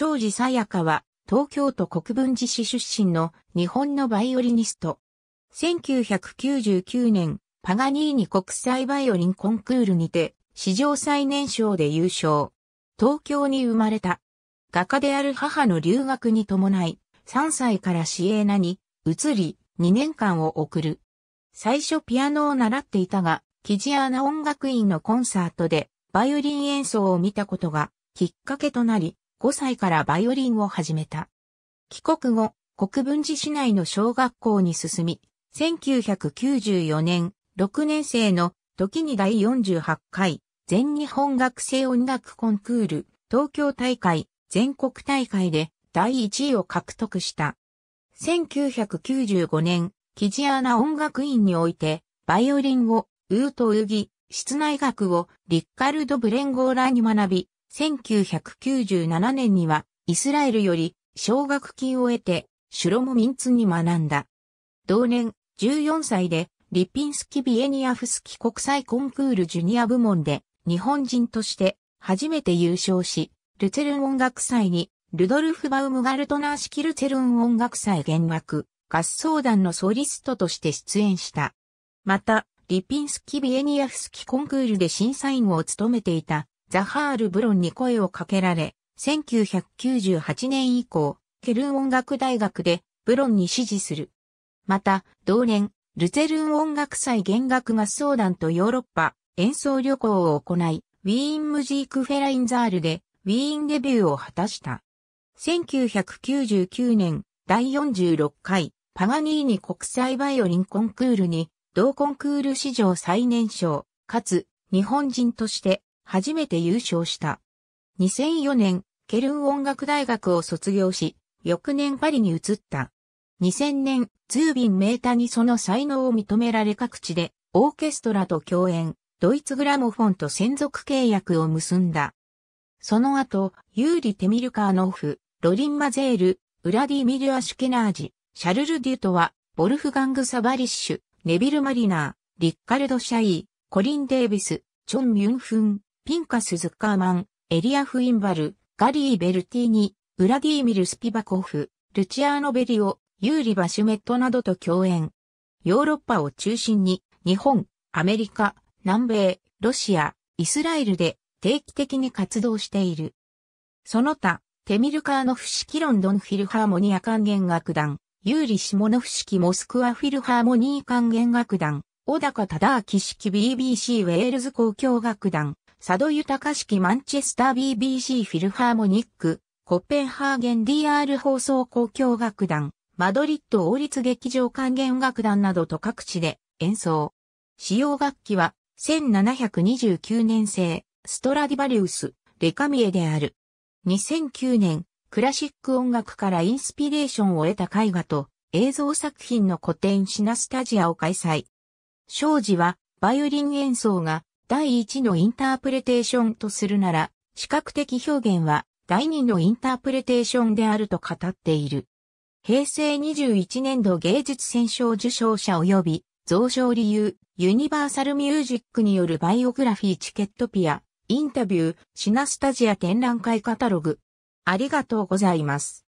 庄司さやかは、東京都国分寺市出身の日本のバイオリニスト。1999年、パガニーニ国際バイオリンコンクールにて、史上最年少で優勝。東京に生まれた。画家である母の留学に伴い、3歳から市営なに移り、2年間を送る。最初ピアノを習っていたが、キジアナ音楽院のコンサートでバイオリン演奏を見たことがきっかけとなり、5歳からバイオリンを始めた。帰国後、国分寺市内の小学校に進み、1994年、6年生の時に第48回全日本学生音楽コンクール東京大会全国大会で第1位を獲得した。1995年、キジアナ音楽院において、バイオリンを、ウーとウギ、室内楽を、リッカルド・ブレンゴーラーに学び、1997年にはイスラエルより奨学金を得てシュロモミンツに学んだ。同年14歳でリピンスキ・ビエニアフスキ国際コンクールジュニア部門で日本人として初めて優勝し、ルツェルン音楽祭にルドルフ・バウムガルトナー式ルツェルン音楽祭弦楽合奏団のソリストとして出演した。また、リピンスキ・ビエニアフスキコンクールで審査員を務めていたザハール・ブロンに声をかけられ、1998年以降、ケルン音楽大学でブロンに支持する。また、同年、ルツェルン音楽祭弦楽合奏団とヨーロッパ演奏旅行を行い、ウィーン・ムジーク・フェラインザールでウィーンデビューを果たした。1999年、第46回パガニーニ国際バイオリンコンクールに同コンクール史上最年少、かつ日本人として初めて優勝した。2004年、ケルン音楽大学を卒業し、翌年パリに移った。2000年、ズービン・メータにその才能を認められ各地で、オーケストラと共演、ドイツグラモフォンと専属契約を結んだ。その後、ユーリ・テミルカーノフ、ロリン・マゼール、ウラディミル・アシュケナージ、シャルル・デュトワ、ボルフガング・サバリッシュ、ネビル・マリナー、リッカルド・シャイー、コリン・デービス、チョン・ミュンフン、ピンカス・ズッカーマン、エリア・フインバル、ガリー・ベルティーニ、ウラディーミル・スピバコフ、ルチアーノ・ベリオ、ユーリ・バシュメットなどと共演。ヨーロッパを中心に、日本、アメリカ、南米、ロシア、イスラエルで定期的に活動している。その他、テミルカーノフ式ロンドンフィルハーモニア管弦楽団、ユーリ・シモノフ式モスクワフィルハーモニー管弦楽団、小高忠明式 BBC ウェールズ交響楽団、佐渡豊式マンチェスター BBC フィルハーモニック、コッペンハーゲン DR 放送交響楽団、マドリッド王立劇場管弦楽団などと各地で演奏。使用楽器は1729年製、ストラディバリウス、レカミエである。2009年、クラシック音楽からインスピレーションを得た絵画と映像作品の古典シナスタジアを開催。庄司はバイオリン演奏が第一のインタープレテーションとするなら、視覚的表現は第二のインタープレテーションであると語っている。平成21年度芸術選奨受賞者及び増賞理由、ユニバーサルミュージックによるバイオグラフィーチケットピア、インタビュー、シナスタジア展覧会カタログ。ありがとうございます。